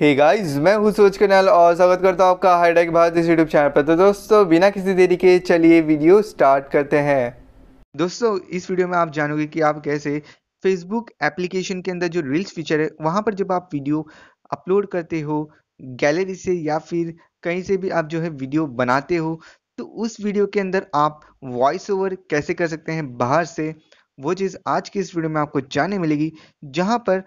hey guys मैं हूँ सूरज कनाल और स्वागत करता हूँ आपका हाईटेक भारत इस यूट्यूब चैनल पर तो दोस्तों बिना किसी देरी के चलिए वीडियो स्टार्ट करते हैं दोस्तों इस वीडियो में आप जानोगे कि आप कैसे फेसबुक एप्लीकेशन के अंदर जो रील्स फीचर है वहाँ पर जब आप वीडियो अपलोड करते हो गैलरी से या फिर कहीं से भी आप जो है वीडियो बनाते हो तो उस वीडियो के अंदर आप वॉइस ओवर कैसे कर सकते हैं बाहर से वो चीज़ आज की इस वीडियो में आपको जानने मिलेगी जहाँ पर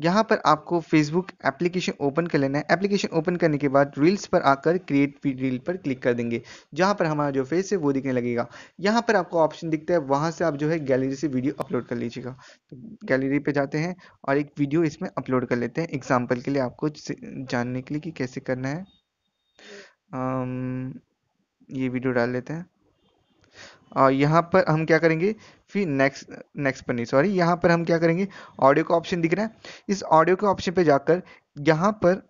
यहाँ पर आपको फेसबुक एप्लीकेशन ओपन कर लेना है एप्लीकेशन ओपन करने के बाद रील्स पर आकर क्रिएट रील पर क्लिक कर देंगे जहाँ पर हमारा जो फेस है वो दिखने लगेगा यहाँ पर आपको ऑप्शन दिखता है वहाँ से आप जो है गैलरी से वीडियो अपलोड कर लीजिएगा तो गैलरी पे जाते हैं और एक वीडियो इसमें अपलोड कर लेते हैं एग्जाम्पल के लिए आपको जानने के लिए कि कैसे करना है आम, ये वीडियो डाल लेते हैं यहाँ पर हम क्या करेंगे फिर नेक्स्ट नेक्स्ट पर नहीं सॉरी यहाँ पर हम क्या करेंगे ऑडियो का ऑप्शन दिख रहा है इस ऑडियो के ऑप्शन पे जाकर यहाँ पर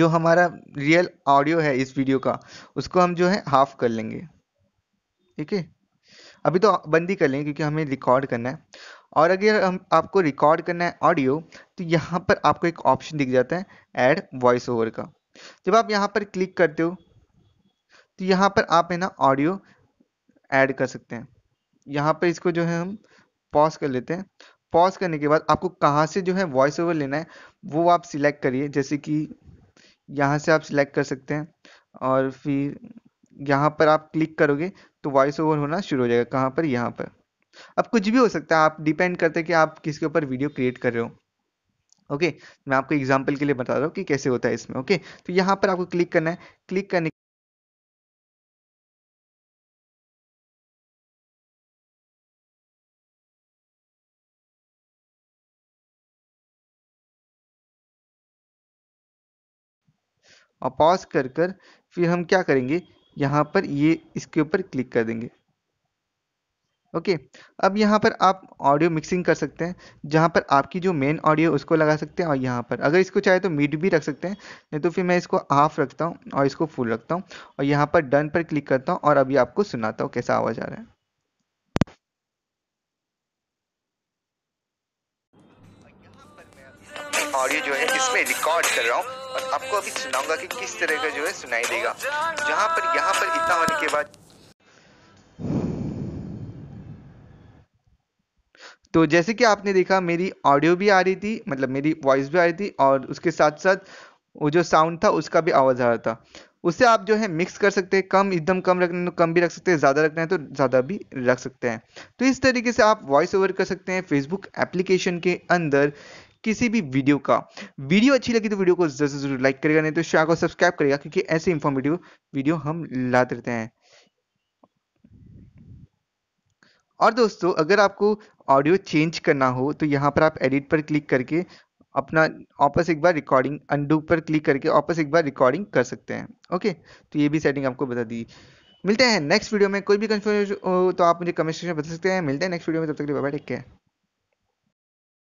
जो हमारा रियल ऑडियो है इस वीडियो का उसको हम जो है हाफ कर लेंगे ठीक है अभी तो बंद ही कर लेंगे क्योंकि हमें रिकॉर्ड करना है और अगर हम आपको रिकॉर्ड करना है ऑडियो तो यहाँ पर आपको एक ऑप्शन दिख जाता है ऐड वॉइस ओवर का जब आप यहाँ पर क्लिक करते हो तो यहाँ पर आप है ना ऑडियो ऐड कर सकते हैं यहाँ पर इसको जो है हम पॉज कर लेते हैं पॉज करने के बाद आपको कहाँ से जो है वॉइस ओवर लेना है वो आप सिलेक्ट करिए जैसे कि यहाँ से आप सिलेक्ट कर सकते हैं और फिर यहाँ पर आप क्लिक करोगे तो वॉइस ओवर होना शुरू हो जाएगा कहाँ पर यहाँ पर अब कुछ भी हो सकता है आप डिपेंड करते हैं कि आप किसके ऊपर वीडियो क्रिएट कर रहे हो ओके मैं आपको एग्जांपल के लिए बता रहा हूँ कि कैसे होता है इसमें ओके तो यहाँ पर आपको क्लिक करना है क्लिक करने और पॉज कर कर फिर हम क्या करेंगे यहाँ पर ये इसके ऊपर क्लिक कर देंगे ओके अब यहाँ पर आप ऑडियो मिक्सिंग कर सकते हैं जहाँ पर आपकी जो मेन ऑडियो उसको लगा सकते हैं और यहाँ पर अगर इसको चाहे तो मीट भी रख सकते हैं नहीं तो फिर मैं इसको हाफ रखता हूँ और इसको फुल रखता हूँ और यहाँ पर डन पर क्लिक करता हूँ और अभी आपको सुनाता हूँ कैसा आवाज़ आ रहा है ऑडियो जो है इसमें रिकॉर्ड कर रहा हूँ और आपको अभी सुनाऊंगा कि किस तरह का जो है सुनाई देगा जहाँ पर यहाँ पर इतना होने के बाद तो जैसे कि आपने देखा मेरी ऑडियो भी आ रही थी मतलब मेरी वॉइस भी आ रही थी और उसके साथ साथ वो जो साउंड था उसका भी आवाज़ आ रहा था उससे आप जो है मिक्स कर सकते हैं कम एकदम कम रखने तो कम भी रख सकते हैं ज़्यादा रखना है तो ज़्यादा भी रख सकते हैं तो इस तरीके से आप वॉइस ओवर कर सकते हैं फेसबुक एप्लीकेशन के अंदर किसी भी वीडियो का वीडियो अच्छी लगी तो वीडियो को जरूर जरूर लाइक करेगा नहीं तो शेयर को सब्सक्राइब करेगा क्योंकि ऐसे इंफॉर्मेटिव वीडियो हम ला देते हैं और दोस्तों अगर आपको ऑडियो चेंज करना हो तो यहाँ पर आप एडिट पर क्लिक करके अपना वापस एक बार रिकॉर्डिंग अंडू पर क्लिक करके वापस एक बार रिकॉर्डिंग कर सकते हैं ओके तो ये भी सेटिंग आपको बता दी मिलते हैं नेक्स्ट वीडियो में कोई भी कंफ्यूज हो तो आप मुझे कमेंट सेक्शन में बता सकते हैं मिलते हैं नेक्स्ट वीडियो में तब तक बाय बाय टेक केयर